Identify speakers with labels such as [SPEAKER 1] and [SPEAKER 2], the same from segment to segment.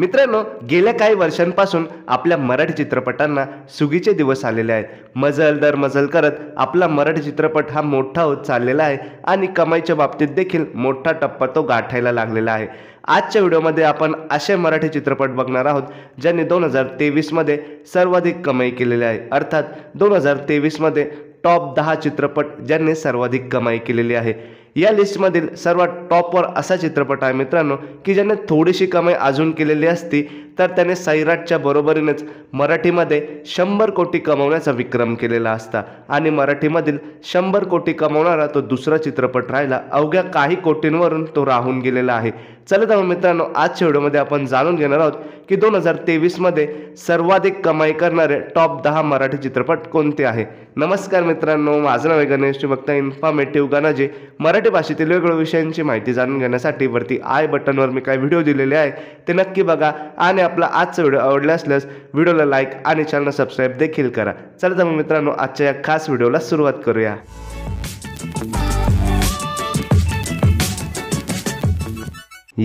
[SPEAKER 1] मित्रांनो गेल्या काही वर्षांपासून आपल्या मराठी चित्रपटांना सुगीचे दिवस आलेले आहेत मजल दर मजल करत आपला मराठी चित्रपट हा मोठा होत चाललेला आहे आणि कमाईच्या बाबतीत देखील मोठा टप्पा तो गाठायला लागलेला आहे आजच्या व्हिडिओमध्ये आपण असे मराठी चित्रपट बघणार आहोत ज्यांनी दोन हजार तेवीसमध्ये सर्वाधिक कमाई केलेली आहे अर्थात दोन हजार तेवीसमध्ये टॉप दहा चित्रपट ज्यांनी सर्वाधिक कमाई केलेली आहे या लिस्टमधील सर्वात टॉपवर असा चित्रपट आहे मित्रांनो की ज्याने थोडीशी कमाई अजून केलेली असती तर त्याने सैराटच्या बरोबरीनेच मराठीमध्ये शंभर कोटी कमवण्याचा विक्रम केलेला असता आणि मराठीमधील शंभर कोटी कमवणारा तो दुसरा चित्रपट राहिला अवघ्या काही कोटींवरून तो राहून गेलेला आहे चला तर मग मित्रांनो आजच्या व्हिडिओमध्ये आपण जाणून घेणार आहोत की दोन हजार तेवीसमध्ये सर्वाधिक कमाई करणारे टॉप दहा मराठी चित्रपट कोणते आहे नमस्कार मित्रांनो माझं नाव आहे गणेश भक्त इन्फॉर्मेटिव्ह गणाजी मराठी भाषेतील वेगवेगळ्या विषयांची माहिती जाणून घेण्यासाठी वरती आय बटनवर मी काय व्हिडिओ दिलेले आहे ते नक्की बघा आणि आपला आजचा व्हिडिओ आवडला असल्यास व्हिडिओला लाईक आणि चॅनल सबस्क्राईब देखील करा चला तर मग मित्रांनो आजच्या या खास व्हिडिओला सुरुवात करूया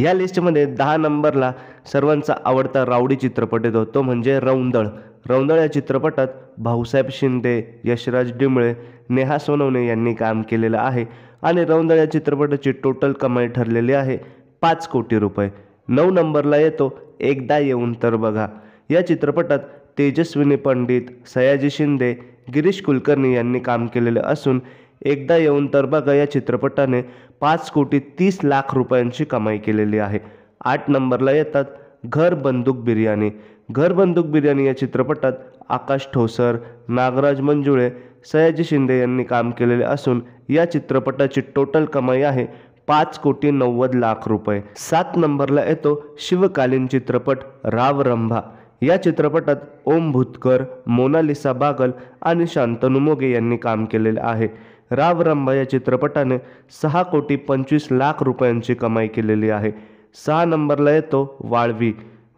[SPEAKER 1] या लिस्टमध्ये दहा नंबरला सर्वांचा आवडता रावडी चित्रपट येतो तो म्हणजे रौंदळ रौंदळ या चित्रपटात भाऊसाहेब शिंदे यशराज डिमळे नेहा सोनवणे यांनी काम केलेलं आहे आणि रौंदळ या चित्रपटाची टोटल कमाई ठरलेली आहे पाच कोटी रुपये नऊ नंबरला येतो एकदा येऊन तर बघा या चित्रपटात तेजस्विनी पंडित सयाजी शिंदे गिरीश कुलकर्णी यांनी काम केलेलं असून एकदा येऊन तर बघा या चित्रपटाने पाच कोटी तीस लाख रुपयांची कमाई केलेली आहे आठ नंबरला येतात घर बंदूक बिर्याणी घर बंदूक बिर्याणी या चित्रपटात आकाश ठोसर नागराज मंजुळे सयाजी शिंदे यांनी काम केलेले असून या चित्रपटाची टोटल कमाई आहे पाच कोटी नव्वद लाख रुपये सात नंबरला येतो शिवकालीन चित्रपट राव रंभा या चित्रपटात ओम भुतकर मोनालिसा बागल आणि शांतनु मोगे यांनी काम केलेले आहे राव रंबा या चित्रपटाने सहा कोटी पंचवीस लाख रुपयांची कमाई केलेली आहे सहा नंबरला येतो वाळवी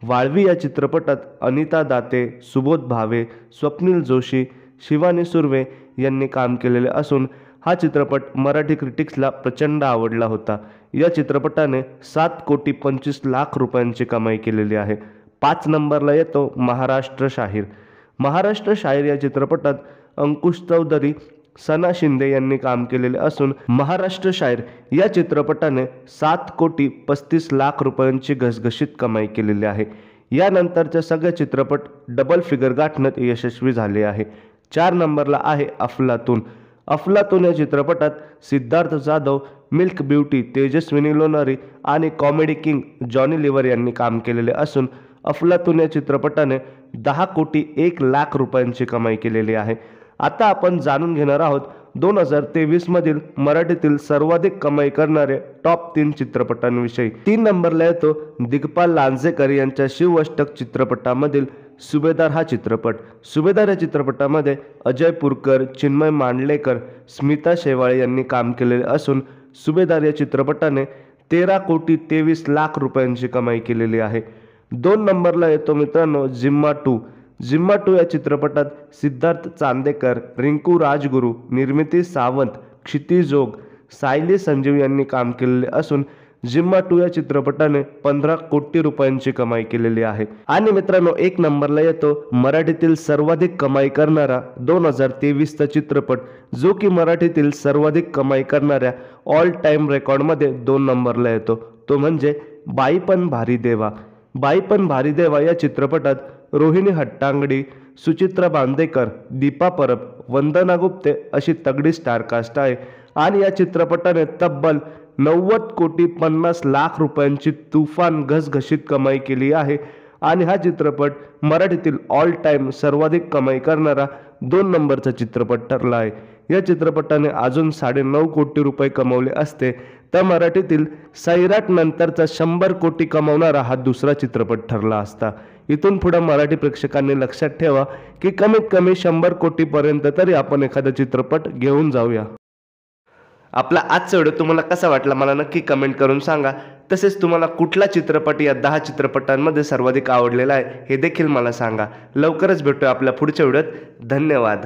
[SPEAKER 1] वाळवी या चित्रपटात अनिता दाते सुबोध भावे स्वप्नील जोशी शिवानी सुर्वे यांनी काम केलेले असून हा चित्रपट मराठी क्रिटिक्सला प्रचंड आवडला होता या चित्रपटाने सात कोटी पंचवीस लाख रुपयांची कमाई केलेली आहे पाच नंबरला येतो महाराष्ट्र शाहीर महाराष्ट्र शाहीर या चित्रपटात अंकुश चौधरी सना शिंदे यांनी काम केलेले असून महाराष्ट्र शाहीर या चित्रपटाने सात कोटी पस्तीस लाख रुपयांची घसघशीत कमाई केलेली आहे यानंतरचे सगळे चित्रपट डबल फिगर गाठण्यात यशस्वी झाले आहे चार नंबरला आहे अफलातून अफलातून या चित्रपटात सिद्धार्थ जाधव मिल्क ब्युटी तेजस्विनी लोणारी आणि कॉमेडी किंग जॉनी लिव्हर यांनी काम केलेले असून अफलातून या चित्रपटाने दहा कोटी एक लाख रुपयांची कमाई केलेली आहे आता आपण जाणून घेणार आहोत दोन हजार तेवीसमधील मराठीतील सर्वाधिक कमाई करणारे टॉप तीन चित्रपटांविषयी तीन नंबरला येतो दिग्पाल लांजेकर यांच्या शिवअष्टक चित्रपटामधील सुभेदार हा चित्रपट सुभेदार या चित्रपटामध्ये अजय पुरकर चिन्मय मांडलेकर स्मिता शेवाळे यांनी काम केलेले असून सुभेदार या चित्रपटाने तेरा कोटी तेवीस लाख रुपयांची कमाई केलेली आहे दोन नंबरला येतो मित्रांनो जिम्मा टू जिम्मा टू या चित्रपटात सिद्धार्थ चांदेकर रिंकू राजगुरू निर्मिती सावंत जोग सायली संजीव यांनी काम केलेले असून जिम्मा टू या चित्रपटाने पंधरा कोटी रुपयांची कमाई केलेली आहे आणि मित्रांनो एक नंबरला येतो मराठीतील सर्वाधिक कमाई करणारा दोन हजार तेवीसचा चित्रपट जो की मराठीतील सर्वाधिक कमाई करणाऱ्या ऑल टाइम रेकॉर्डमध्ये दोन नंबरला येतो तो म्हणजे बाईपण भारी देवा बाई पण भारी देवा या चित्रपटात रोहिणी हट्टांगडी सुचित्रा बांदेकर दीपा परब वंदना गुप्ते अशी तगडी स्टारकास्ट आहे आणि या चित्रपटाने तब्बल नव्वद कोटी पन्नास लाख रुपयांची तुफान घसघशीत कमाई केली आहे आणि हा चित्रपट मराठीतील ऑल टाईम सर्वाधिक कमाई करणारा दोन नंबरचा चित्रपट ठरला आहे या चित्रपटाने अजून साडेनऊ कोटी रुपये कमवले असते तर मराठीतील सैराट नंतरचा शंभर कोटी कमावणारा हा दुसरा चित्रपट ठरला असता इथून पुढे मराठी प्रेक्षकांनी लक्षात ठेवा की कमीत कमी शंभर कोटीपर्यंत तरी आपण एखादा चित्रपट घेऊन जाऊया आपला आजचा व्हिडिओ तुम्हाला कसा वाटला मला नक्की कमेंट करून सांगा तसेच तुम्हाला कुठला चित्रपट या दहा चित्रपटांमध्ये सर्वाधिक आवडलेला आहे हे देखील मला सांगा लवकरच भेटूया आपल्या पुढच्या व्हिडिओत धन्यवाद